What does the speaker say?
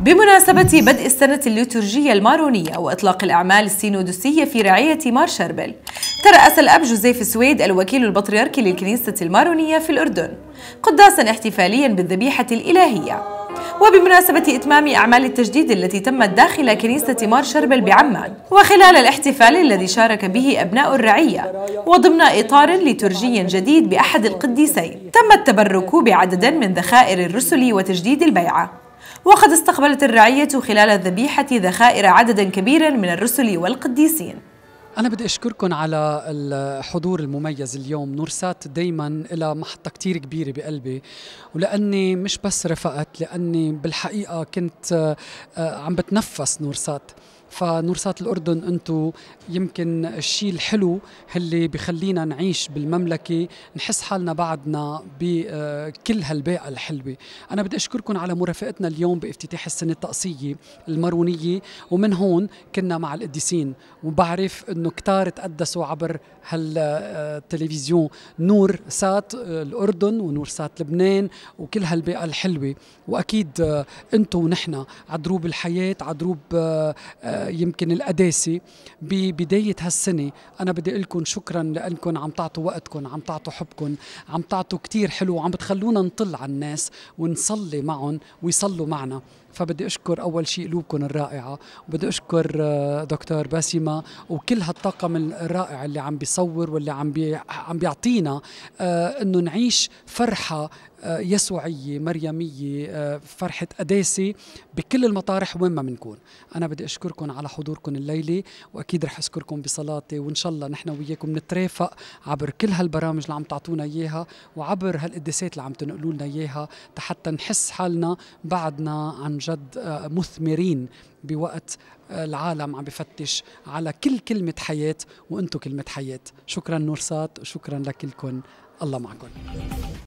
بمناسبة بدء السنة الليتورجية المارونية وإطلاق الأعمال السينودسية في رعاية مار شربل ترأس الأب جوزيف سويد الوكيل البطريركي للكنيسة المارونية في الأردن قداسا احتفاليا بالذبيحة الإلهية وبمناسبة إتمام أعمال التجديد التي تمت داخل كنيسة مار شربل بعمان وخلال الاحتفال الذي شارك به أبناء الرعية وضمن إطار لترجي جديد بأحد القديسين تم التبرك بعدد من ذخائر الرسل وتجديد البيعة وقد استقبلت الرعية خلال الذبيحة ذخائر عدد كبير من الرسل والقديسين أنا بدي أشكركم على الحضور المميز اليوم نورسات دايما إلى محطة كتير كبيرة بقلبي ولأني مش بس رفقت لأني بالحقيقة كنت آه، عم بتنفس نورسات فنورسات الاردن انتم يمكن الشيء الحلو اللي بخلينا نعيش بالمملكه نحس حالنا بعدنا بكل آه، هالبيئه الحلوه انا بدي اشكركم على مرافقتنا اليوم بافتتاح السنه الطقسيه المارونيه ومن هون كنا مع القديسين وبعرف انه كتار تقدسوا عبر هالتلفزيون آه، نور سات آه، الاردن ونور سات لبنان وكل هالبيئه الحلوه واكيد انتم ونحن عدروب الحياه عدروب يمكن القداسي ببداية هالسنة أنا بدي أقول لكم شكرا لأنكم عم تعطوا وقتكم عم تعطوا حبكم عم تعطوا كتير حلو وعم بتخلونا نطل على الناس ونصلي معهم ويصلوا معنا فبدي اشكر اول شيء قلوبكم الرائعه وبدي اشكر آه، دكتور باسمه وكل هالطاقم الرائع اللي عم بيصور واللي عم بي عم بيعطينا آه، انه نعيش فرحه آه، يسوعية مريمية آه، فرحة قداسة بكل المطارح وين ما بنكون أنا بدي أشكركم على حضوركم الليلة وأكيد رح أشكركم بصلاتي وإن شاء الله نحن وياكم نترافق عبر كل هالبرامج اللي عم تعطونا إياها وعبر هالقداسات اللي عم تنقلوا لنا إياها حتى نحس حالنا بعدنا عن جد آه، مثمرين بوقت العالم عم بفتش على كل كلمة حياة وانتو كلمة حياة شكرا نورسات وشكرا لكلكم الله معكم